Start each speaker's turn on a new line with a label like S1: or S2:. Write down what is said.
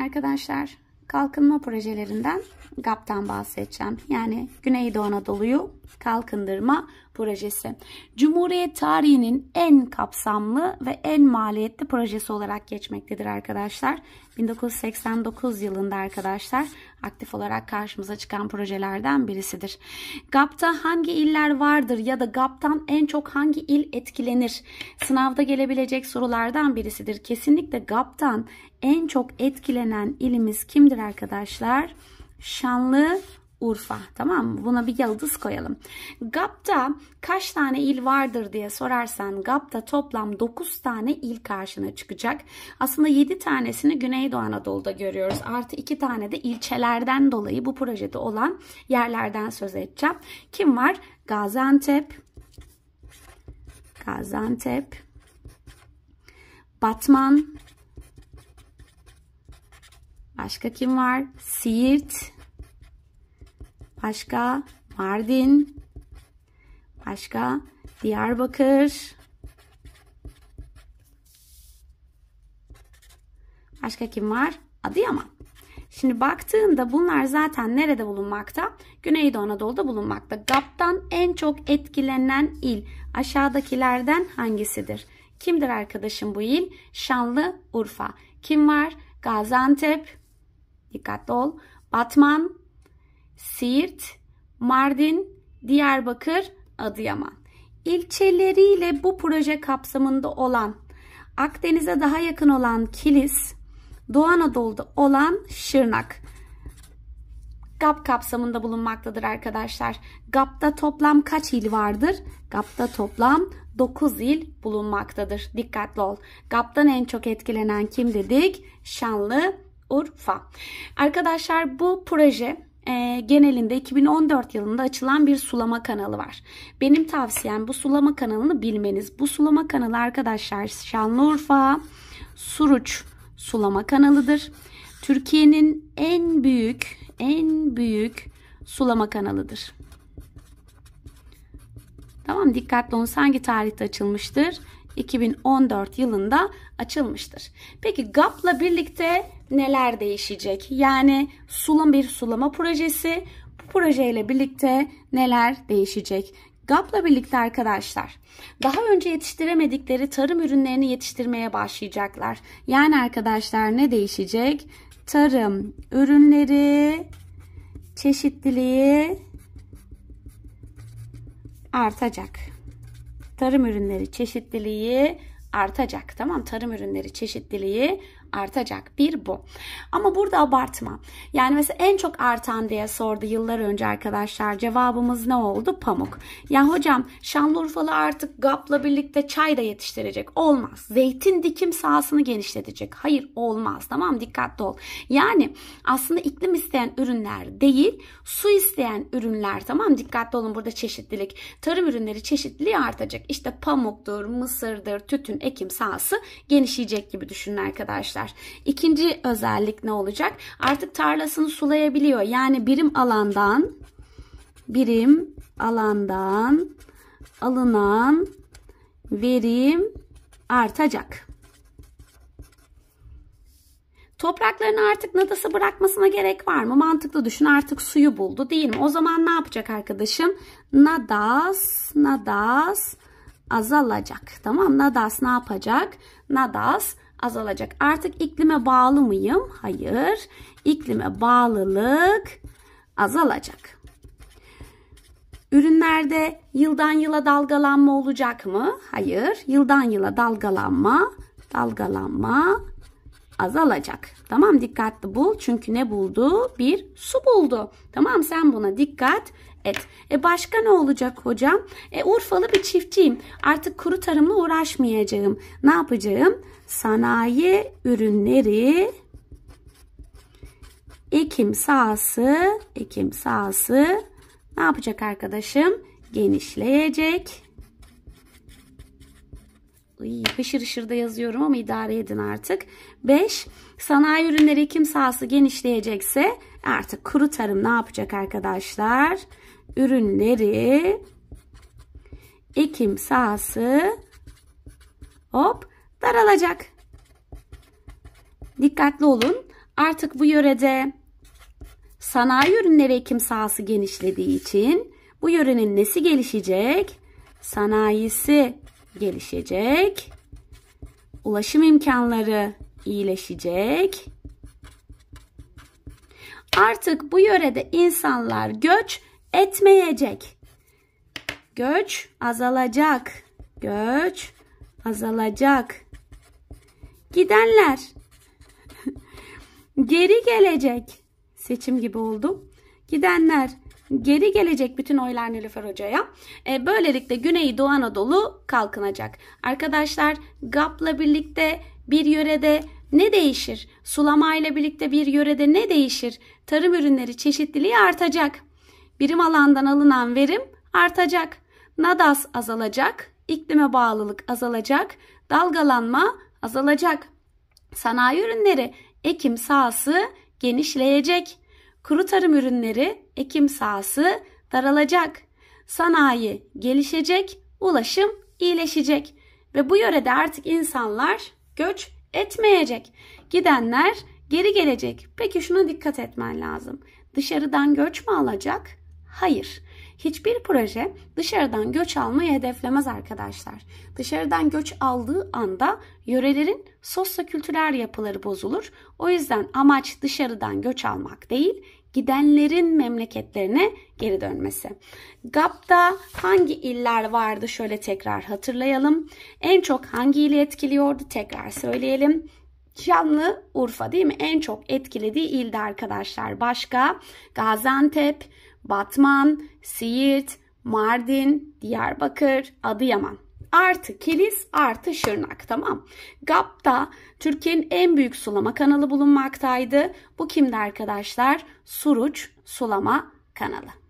S1: Arkadaşlar kalkınma projelerinden GAP'tan bahsedeceğim. Yani Güneydoğu Anadolu'yu kalkındırma projesi. Cumhuriyet tarihinin en kapsamlı ve en maliyetli projesi olarak geçmektedir arkadaşlar. 1989 yılında arkadaşlar aktif olarak karşımıza çıkan projelerden birisidir. GAP'ta hangi iller vardır ya da GAP'tan en çok hangi il etkilenir? Sınavda gelebilecek sorulardan birisidir. Kesinlikle GAP'tan en çok etkilenen ilimiz kimdir arkadaşlar? Şanlı Urfa. Tamam mı? Buna bir yıldız koyalım. GAP'ta kaç tane il vardır diye sorarsan GAP'ta toplam 9 tane il karşına çıkacak. Aslında 7 tanesini Güneydoğu Anadolu'da görüyoruz. Artı 2 tane de ilçelerden dolayı bu projede olan yerlerden söz edeceğim. Kim var? Gaziantep, Gaziantep, Batman, başka kim var? Siirt, Başka Mardin. Başka Diyarbakır. Başka kim var? Adıyaman. Şimdi baktığında bunlar zaten nerede bulunmakta? Güneydoğu Anadolu'da bulunmakta. GAP'tan en çok etkilenen il aşağıdakilerden hangisidir? Kimdir arkadaşım bu il? Şanlı Urfa. Kim var? Gaziantep. Dikkatli ol. Batman. Siirt, Mardin, Diyarbakır, Adıyaman. İlçeleriyle bu proje kapsamında olan Akdeniz'e daha yakın olan Kilis, Doğu Anadolu'da olan Şırnak. GAP kapsamında bulunmaktadır arkadaşlar. GAP'ta toplam kaç il vardır? GAP'ta toplam 9 il bulunmaktadır. Dikkatli ol. GAP'tan en çok etkilenen kim dedik? Şanlı Urfa. Arkadaşlar bu proje e, genelinde 2014 yılında açılan bir sulama kanalı var. Benim tavsiyem bu sulama kanalını bilmeniz. Bu sulama kanalı arkadaşlar Şanlıurfa Suruç sulama kanalıdır. Türkiye'nin en büyük en büyük sulama kanalıdır. Tamam dikkatli olun hangi tarihte açılmıştır? 2014 yılında açılmıştır. Peki GAP'la birlikte neler değişecek? Yani sulam bir sulama projesi. Bu projeyle birlikte neler değişecek? GAP'la birlikte arkadaşlar daha önce yetiştiremedikleri tarım ürünlerini yetiştirmeye başlayacaklar. Yani arkadaşlar ne değişecek? Tarım ürünleri çeşitliliği artacak tarım ürünleri çeşitliliği artacak. Tamam tarım ürünleri çeşitliliği artacak. Bir bu. Ama burada abartma. Yani mesela en çok artan diye sordu yıllar önce arkadaşlar. Cevabımız ne oldu? Pamuk. Ya hocam Şanlıurfalı artık GAP'la birlikte çay da yetiştirecek. Olmaz. Zeytin dikim sahasını genişletecek. Hayır olmaz. Tamam dikkatli ol. Yani aslında iklim isteyen ürünler değil, su isteyen ürünler tamam dikkatli olun burada çeşitlilik. Tarım ürünleri çeşitliliği artacak. İşte pamuktur, mısırdır, tütün ekim sahası genişleyecek gibi düşünün arkadaşlar arkadaşlar. İkinci özellik ne olacak? Artık tarlasını sulayabiliyor. Yani birim alandan birim alandan alınan verim artacak. Topraklarını artık nadası bırakmasına gerek var mı? Mantıklı düşün artık suyu buldu değil mi? O zaman ne yapacak arkadaşım? Nadas, nadas azalacak. Tamam nadas ne yapacak? Nadas azalacak. Artık iklime bağlı mıyım? Hayır. İklime bağlılık azalacak. Ürünlerde yıldan yıla dalgalanma olacak mı? Hayır. Yıldan yıla dalgalanma, dalgalanma azalacak. Tamam dikkatli bul. Çünkü ne buldu? Bir su buldu. Tamam sen buna dikkat et. E başka ne olacak hocam? E Urfalı bir çiftçiyim. Artık kuru tarımla uğraşmayacağım. Ne yapacağım? Sanayi ürünleri ekim sahası, ekim sahası ne yapacak arkadaşım? Genişleyecek. Iy, hışır hışır da yazıyorum ama idare edin artık. 5. Sanayi ürünleri ekim sahası genişleyecekse artık kuru tarım ne yapacak arkadaşlar? ürünleri ekim sahası hop daralacak. Dikkatli olun. Artık bu yörede sanayi ürünleri ekim sahası genişlediği için bu yörenin nesi gelişecek? Sanayisi gelişecek. Ulaşım imkanları iyileşecek. Artık bu yörede insanlar göç etmeyecek. Göç azalacak. Göç azalacak. Gidenler geri gelecek. Seçim gibi oldu. Gidenler geri gelecek bütün oylar Nilüfer Hoca'ya. E, böylelikle Güney Doğu Anadolu kalkınacak. Arkadaşlar GAP'la birlikte bir yörede ne değişir? sulama ile birlikte bir yörede ne değişir? Tarım ürünleri çeşitliliği artacak birim alandan alınan verim artacak. Nadas azalacak, iklime bağlılık azalacak, dalgalanma azalacak. Sanayi ürünleri ekim sahası genişleyecek. Kuru tarım ürünleri ekim sahası daralacak. Sanayi gelişecek, ulaşım iyileşecek ve bu yörede artık insanlar göç etmeyecek. Gidenler geri gelecek. Peki şuna dikkat etmen lazım. Dışarıdan göç mü alacak? Hayır. Hiçbir proje dışarıdan göç almayı hedeflemez arkadaşlar. Dışarıdan göç aldığı anda yörelerin sosyo-kültürel yapıları bozulur. O yüzden amaç dışarıdan göç almak değil, gidenlerin memleketlerine geri dönmesi. GAP'ta hangi iller vardı şöyle tekrar hatırlayalım. En çok hangi ili etkiliyordu tekrar söyleyelim. Şanlı Urfa değil mi? En çok etkilediği ilde arkadaşlar. Başka Gaziantep, Batman, Siirt, Mardin, Diyarbakır, Adıyaman. Artı Kilis artı Şırnak tamam. GAP'ta Türkiye'nin en büyük sulama kanalı bulunmaktaydı. Bu kimdi arkadaşlar? Suruç sulama kanalı.